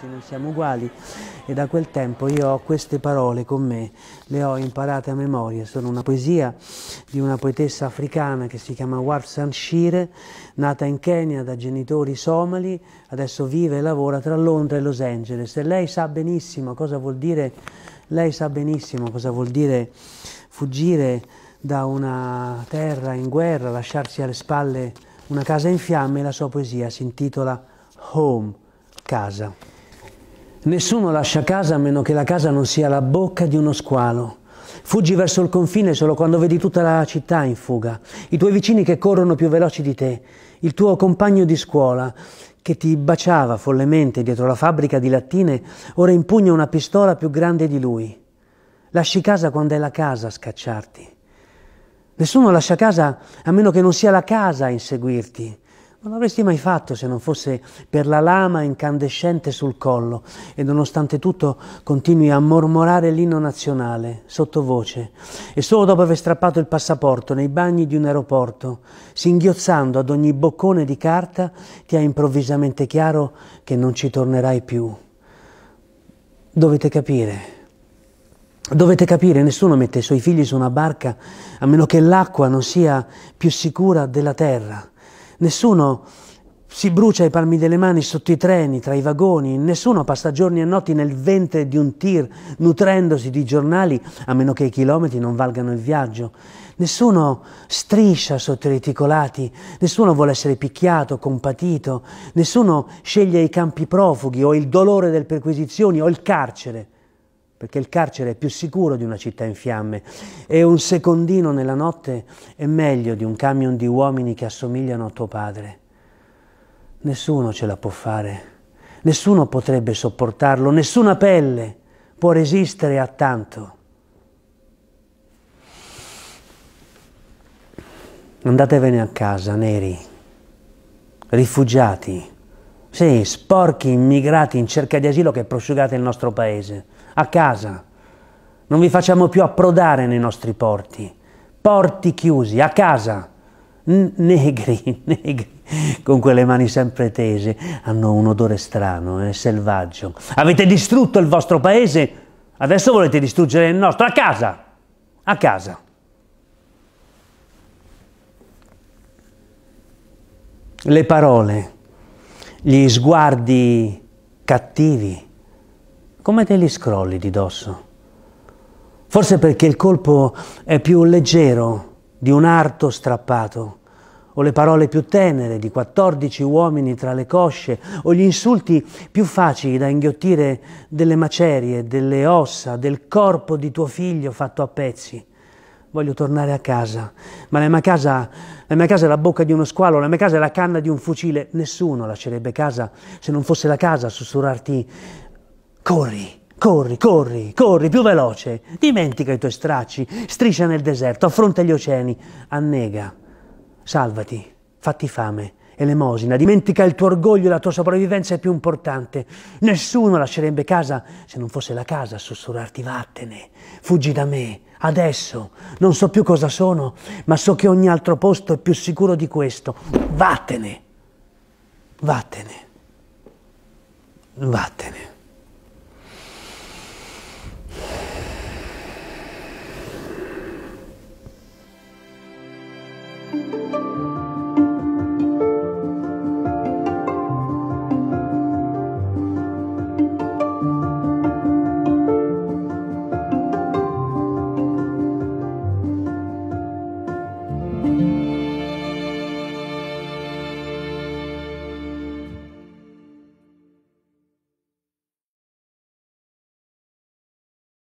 diversi, non siamo uguali e da quel tempo io ho queste parole con me, le ho imparate a memoria, sono una poesia di una poetessa africana che si chiama Warsan Shire, nata in Kenya da genitori somali, adesso vive e lavora tra Londra e Los Angeles e lei sa benissimo cosa vuol dire, lei sa benissimo cosa vuol dire fuggire da una terra in guerra, lasciarsi alle spalle una casa in fiamme, la sua poesia si intitola Home, casa. Nessuno lascia casa a meno che la casa non sia la bocca di uno squalo. Fuggi verso il confine solo quando vedi tutta la città in fuga, i tuoi vicini che corrono più veloci di te, il tuo compagno di scuola che ti baciava follemente dietro la fabbrica di lattine, ora impugna una pistola più grande di lui. Lasci casa quando è la casa a scacciarti. Nessuno lascia casa a meno che non sia la casa a inseguirti. Non l'avresti mai fatto se non fosse per la lama incandescente sul collo e nonostante tutto continui a mormorare l'inno nazionale, sottovoce, e solo dopo aver strappato il passaporto nei bagni di un aeroporto, singhiozzando ad ogni boccone di carta, ti è improvvisamente chiaro che non ci tornerai più. Dovete capire. Dovete capire, nessuno mette i suoi figli su una barca a meno che l'acqua non sia più sicura della terra nessuno si brucia i palmi delle mani sotto i treni, tra i vagoni, nessuno passa giorni e notti nel ventre di un tir nutrendosi di giornali, a meno che i chilometri non valgano il viaggio. Nessuno striscia sotto i reticolati, nessuno vuole essere picchiato, compatito, nessuno sceglie i campi profughi o il dolore delle perquisizioni o il carcere perché il carcere è più sicuro di una città in fiamme e un secondino nella notte è meglio di un camion di uomini che assomigliano a tuo padre. Nessuno ce la può fare, nessuno potrebbe sopportarlo, nessuna pelle può resistere a tanto. Andatevene a casa, neri, rifugiati sì, sporchi immigrati in cerca di asilo che prosciugate il nostro paese. A casa. Non vi facciamo più approdare nei nostri porti. Porti chiusi, a casa. N negri, negri, con quelle mani sempre tese, hanno un odore strano, eh, selvaggio. Avete distrutto il vostro paese, adesso volete distruggere il nostro. A casa! A casa! Le parole gli sguardi cattivi, come te li scrolli di dosso. Forse perché il colpo è più leggero di un arto strappato, o le parole più tenere di 14 uomini tra le cosce, o gli insulti più facili da inghiottire delle macerie, delle ossa, del corpo di tuo figlio fatto a pezzi voglio tornare a casa, ma la mia, casa, la mia casa è la bocca di uno squalo, la mia casa è la canna di un fucile, nessuno lascerebbe casa se non fosse la casa a sussurrarti corri, corri, corri, corri più veloce, dimentica i tuoi stracci, striscia nel deserto, affronta gli oceani, annega, salvati, fatti fame, elemosina, dimentica il tuo orgoglio, la tua sopravvivenza è più importante. Nessuno lascerebbe casa se non fosse la casa a sussurrarti vattene, fuggi da me, Adesso non so più cosa sono, ma so che ogni altro posto è più sicuro di questo. Vattene, vattene, vattene. thank you